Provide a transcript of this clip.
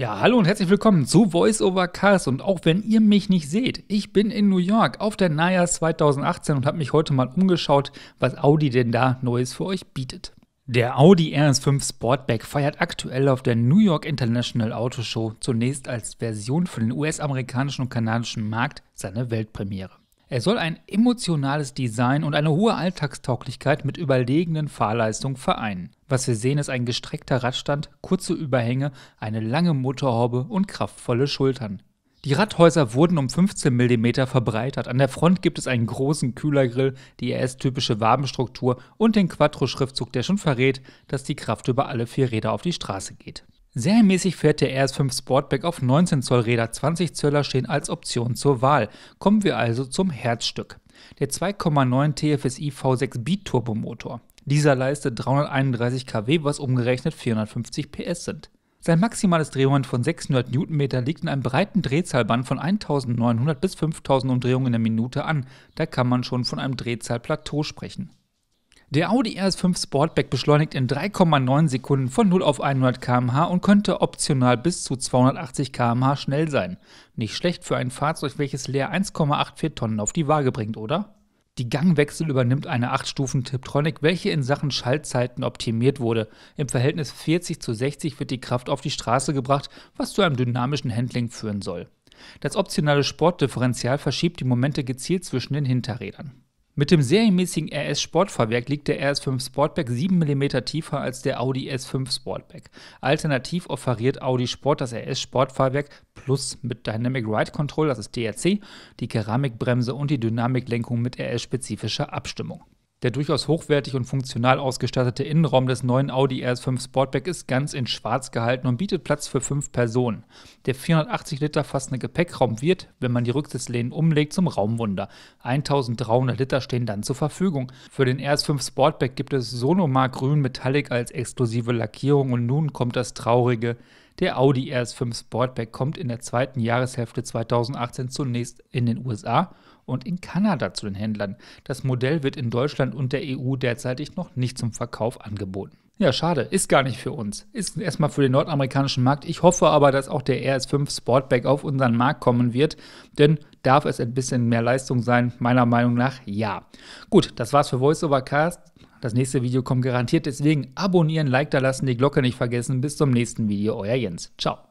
Ja, hallo und herzlich willkommen zu Voice over Cars und auch wenn ihr mich nicht seht, ich bin in New York auf der Naja 2018 und habe mich heute mal umgeschaut, was Audi denn da Neues für euch bietet. Der Audi RS5 Sportback feiert aktuell auf der New York International Auto Show zunächst als Version für den US-amerikanischen und kanadischen Markt seine Weltpremiere. Er soll ein emotionales Design und eine hohe Alltagstauglichkeit mit überlegenen Fahrleistungen vereinen. Was wir sehen, ist ein gestreckter Radstand, kurze Überhänge, eine lange Motorhaube und kraftvolle Schultern. Die Radhäuser wurden um 15 mm verbreitert. An der Front gibt es einen großen Kühlergrill, die RS-typische e Wabenstruktur und den Quattro-Schriftzug, der schon verrät, dass die Kraft über alle vier Räder auf die Straße geht. Serienmäßig fährt der RS5 Sportback auf 19 Zoll Räder, 20 Zöller stehen als Option zur Wahl. Kommen wir also zum Herzstück. Der 2,9 TFSI V6 Beat Biturbomotor. Dieser leistet 331 kW, was umgerechnet 450 PS sind. Sein maximales Drehmoment von 600 Newtonmeter liegt in einem breiten Drehzahlband von 1900 bis 5000 Umdrehungen in der Minute an. Da kann man schon von einem Drehzahlplateau sprechen. Der Audi RS5 Sportback beschleunigt in 3,9 Sekunden von 0 auf 100 km/h und könnte optional bis zu 280 km/h schnell sein. Nicht schlecht für ein Fahrzeug, welches leer 1,84 Tonnen auf die Waage bringt, oder? Die Gangwechsel übernimmt eine 8-Stufen-Tiptronic, welche in Sachen Schaltzeiten optimiert wurde. Im Verhältnis 40 zu 60 wird die Kraft auf die Straße gebracht, was zu einem dynamischen Handling führen soll. Das optionale Sportdifferenzial verschiebt die Momente gezielt zwischen den Hinterrädern. Mit dem serienmäßigen RS Sportfahrwerk liegt der RS5 Sportback 7 mm tiefer als der Audi S5 Sportback. Alternativ offeriert Audi Sport das RS Sportfahrwerk Plus mit Dynamic Ride Control, das ist DRC, die Keramikbremse und die Dynamiklenkung mit RS-spezifischer Abstimmung. Der durchaus hochwertig und funktional ausgestattete Innenraum des neuen Audi RS5 Sportback ist ganz in Schwarz gehalten und bietet Platz für fünf Personen. Der 480 Liter fassende Gepäckraum wird, wenn man die Rücksitzlehnen umlegt, zum Raumwunder. 1300 Liter stehen dann zur Verfügung. Für den RS5 Sportback gibt es Sonomar Grün Metallic als exklusive Lackierung und nun kommt das traurige. Der Audi RS5 Sportback kommt in der zweiten Jahreshälfte 2018 zunächst in den USA und in Kanada zu den Händlern. Das Modell wird in Deutschland und der EU derzeitig noch nicht zum Verkauf angeboten. Ja, schade, ist gar nicht für uns. Ist erstmal für den nordamerikanischen Markt. Ich hoffe aber, dass auch der RS5 Sportback auf unseren Markt kommen wird, denn darf es ein bisschen mehr Leistung sein? Meiner Meinung nach ja. Gut, das war's für VoiceOver Cast das nächste Video kommt garantiert. Deswegen abonnieren, Like da lassen, die Glocke nicht vergessen. Bis zum nächsten Video, euer Jens. Ciao.